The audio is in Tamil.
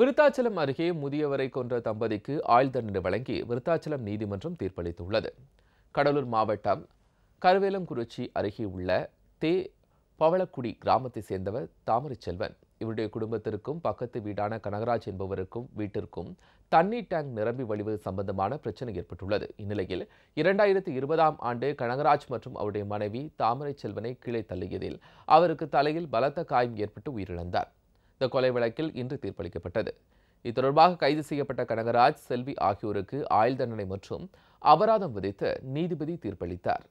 விருத்தாச்சலம் அருகே முதியவரை கொன்ற தம்பதிக்கு ஆயுள் தண்டனை வழங்கி விருத்தாச்சலம் நீதிமன்றம் தீர்ப்பளித்துள்ளது கடலூர் மாவட்டம் கருவேலங்குறிச்சி அருகே உள்ள தே பவளக்குடி கிராமத்தை சேர்ந்தவர் தாமரை செல்வன் இவருடைய குடும்பத்திற்கும் பக்கத்து வீடான கனகராஜ் என்பவருக்கும் வீட்டிற்கும் தண்ணீர் டேங்க் நிரம்பி வழிவது சம்பந்தமான பிரச்சனை ஏற்பட்டுள்ளது இந்நிலையில் இரண்டாயிரத்தி இருபதாம் ஆண்டு கனகராஜ் மற்றும் அவருடைய மனைவி தாமரை செல்வனை கீழே தள்ளியதில் அவருக்கு தலையில் பலத்த காயம் ஏற்பட்டு உயிரிழந்தார் இந்த கொலை வழக்கில் இன்று தீர்ப்பளிக்கப்பட்டது இது தொடர்பாக கைது செய்யப்பட்ட கனகராஜ் செல்வி ஆகியோருக்கு ஆயுள் தண்டனை மற்றும் அபராதம் விதித்து நீதிபதி தீர்ப்பளித்தார்